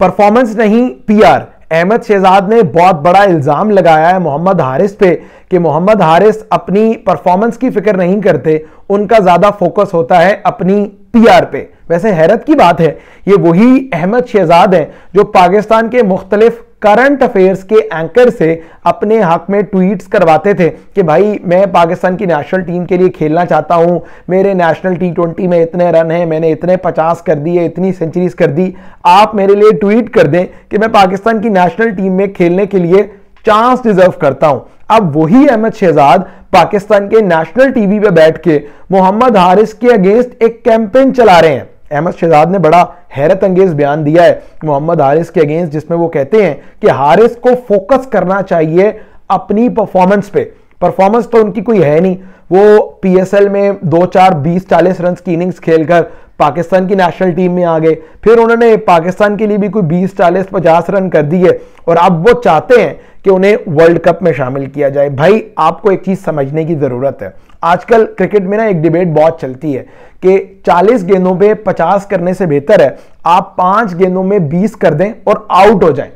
performance नहीं PR Ahmad Shahzad ने बहुत बड़ा इल्ज़ाम लगाया है मोहम्मद हारिस पे कि मोहम्मद हारिस अपनी परफॉर्मेंस की फिक्र नहीं करते उनका ज़्यादा फोकस होता है अपनी पीआर पे वैसे हैरत की बात है ये वही अहमद शहजाद हैं जो पाकिस्तान के मुख्तलिफ करंट अफेयर्स के एंकर से अपने हक में ट्वीट्स करवाते थे कि भाई मैं पाकिस्तान की नेशनल टीम के लिए खेलना चाहता हूँ मेरे नेशनल टी ट्वेंटी में इतने रन हैं मैंने इतने पचास कर दिए इतनी सेंचुरीज कर दी आप मेरे लिए ट्वीट कर दें कि मैं पाकिस्तान की नेशनल टीम में खेलने के लिए चांस डिजर्व करता हूं अब वही अहमद शहजाद पाकिस्तान के नेशनल टीवी पर बैठ के मोहम्मद हारिस के अगेंस्ट एक कैंपेन चला रहे हैं अहमद शहजाद ने बड़ा हैरत अंगेज बयान दिया है मोहम्मद हारिस के अगेंस्ट जिसमें वो कहते हैं कि हारिस को फोकस करना चाहिए अपनी परफॉर्मेंस पे परफॉर्मेंस तो उनकी कोई है नहीं वो पीएसएल में दो चार बीस चालीस रन की इनिंग्स खेलकर पाकिस्तान की नेशनल टीम में आ गए फिर उन्होंने पाकिस्तान के लिए भी कोई बीस चालीस पचास रन कर दिए और अब वो चाहते हैं कि उन्हें वर्ल्ड कप में शामिल किया जाए भाई आपको एक चीज़ समझने की ज़रूरत है आजकल क्रिकेट में ना एक डिबेट बहुत चलती है कि 40 गेंदों पे 50 करने से बेहतर है आप पांच गेंदों में 20 कर दें और आउट हो जाएं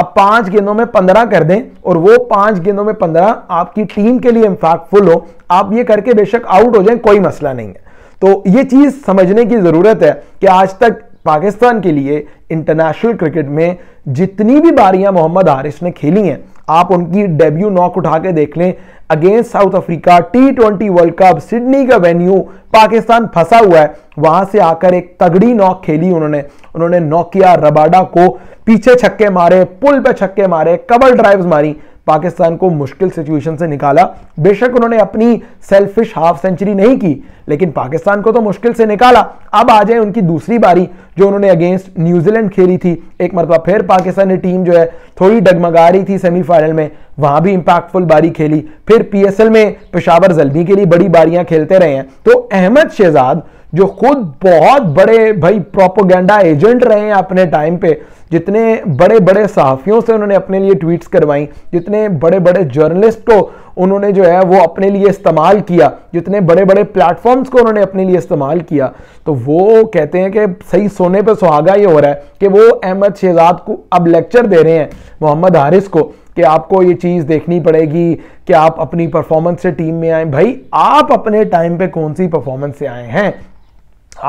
आप पांच गेंदों में पंद्रह कर दें और वो पांच गेंदों में पंद्रह आपकी टीम के लिए इम्फैक्ट फुल हो आप ये करके बेशक आउट हो जाए कोई मसला नहीं है तो ये चीज़ समझने की ज़रूरत है कि आज तक पाकिस्तान के लिए इंटरनेशनल क्रिकेट में जितनी भी बारियां मोहम्मद हारिस ने खेली हैं आप उनकी डेब्यू नॉक उठा के देख लें against South Africa T twenty World Cup Sydney का वेन्यू पाकिस्तान फंसा हुआ है वहां से आकर एक तगड़ी नॉक खेली उन्होंने उन्होंने नोकिया किया रबाडा को पीछे छक्के मारे पुल पे छक्के मारे कबल ड्राइव्स मारी पाकिस्तान को मुश्किल सिचुएशन से निकाला बेशक उन्होंने अपनी सेल्फिश हाफ सेंचुरी नहीं की लेकिन पाकिस्तान को तो मुश्किल से निकाला अब आ जाए उनकी दूसरी बारी जो उन्होंने अगेंस्ट न्यूजीलैंड खेली थी एक मरतबा फिर पाकिस्तानी टीम जो है थोड़ी डगमगा रही थी सेमीफाइनल में वहां भी इंपैक्टफुल बारी खेली फिर पी में पेशावर जल्दी के लिए बड़ी बारियां खेलते रहे हैं तो अहमद शहजाद जो खुद बहुत बड़े भाई प्रोपोगेंडा एजेंट रहे हैं अपने टाइम पे जितने बड़े बड़े सहाफ़ियों से उन्होंने अपने लिए ट्वीट्स करवाई जितने बड़े बड़े जर्नलिस्ट को उन्होंने जो है वो अपने लिए इस्तेमाल किया जितने बड़े बड़े प्लेटफॉर्म्स को उन्होंने अपने लिए इस्तेमाल किया तो वो कहते हैं कि सही सोने पर सुहागा ये हो रहा है कि वो अहमद शहजाद को अब लेक्चर दे रहे हैं मोहम्मद हारिस को कि आपको ये चीज़ देखनी पड़ेगी कि आप अपनी परफॉर्मेंस से टीम में आए भाई आप अपने टाइम पे कौन सी परफॉर्मेंस से आए हैं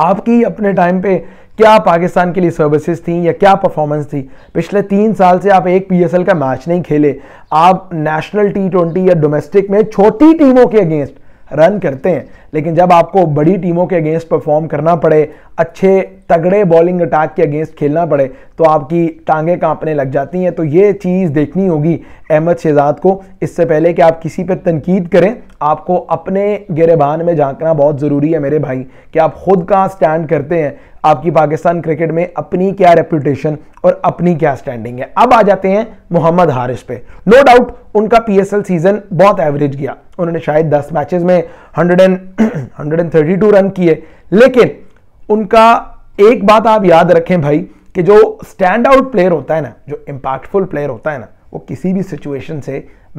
आपकी अपने टाइम पे क्या पाकिस्तान के लिए सर्विसेज थी या क्या परफॉर्मेंस थी पिछले तीन साल से आप एक पी का मैच नहीं खेले आप नेशनल टी ट्वेंटी या डोमेस्टिक में छोटी टीमों के अगेंस्ट रन करते हैं लेकिन जब आपको बड़ी टीमों के अगेंस्ट परफॉर्म करना पड़े अच्छे तगड़े बॉलिंग अटैक के अगेंस्ट खेलना पड़े तो आपकी टांगें कांपने लग जाती हैं तो ये चीज़ देखनी होगी अहमद शहजाद को इससे पहले कि आप किसी पर तनकीद करें आपको अपने गिरबान में झांकना बहुत ज़रूरी है मेरे भाई कि आप खुद कहाँ स्टैंड करते हैं आपकी पाकिस्तान क्रिकेट में अपनी क्या रेपूटेशन और अपनी क्या स्टैंडिंग है अब आ जाते हैं मोहम्मद हारिस पे नो no डाउट उनका पी सीजन बहुत एवरेज गया उन्होंने शायद 10 मैचेस में हंड्रेड एंड 132 रन किए लेकिन उनका एक बात आप याद रखें भाई कि जो स्टैंड आउट प्लेयर होता है ना जो इम्पैक्टफुल प्लेयर होता है ना वो किसी भी सिचुएशन से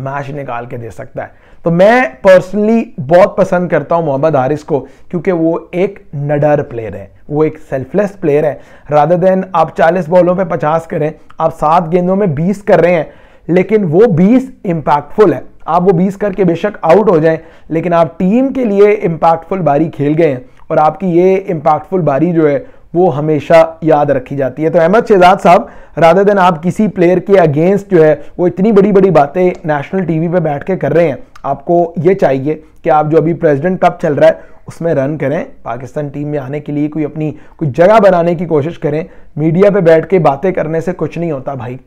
मैच निकाल के दे सकता है तो मैं पर्सनली बहुत पसंद करता हूं मोहम्मद हारिस को क्योंकि वो एक नडर प्लेयर है वो एक सेल्फलेस प्लेयर है राधर देन आप 40 बॉलों पे 50 करें आप सात गेंदों में 20 कर रहे हैं लेकिन वो 20 इम्पैक्टफुल है आप वो 20 करके बेशक आउट हो जाएं लेकिन आप टीम के लिए इम्पैक्टफुल बारी खेल गए हैं और आपकी ये इम्पैक्टफुल बारी जो है वो हमेशा याद रखी जाती है तो अहमद शहजाद साहब राधा दिन आप किसी प्लेयर के अगेंस्ट जो है वो इतनी बड़ी बड़ी बातें नेशनल टीवी पे बैठ के कर रहे हैं आपको ये चाहिए कि आप जो अभी प्रेसिडेंट कप चल रहा है उसमें रन करें पाकिस्तान टीम में आने के लिए कोई अपनी कोई जगह बनाने की कोशिश करें मीडिया पे बैठ के बातें करने से कुछ नहीं होता भाई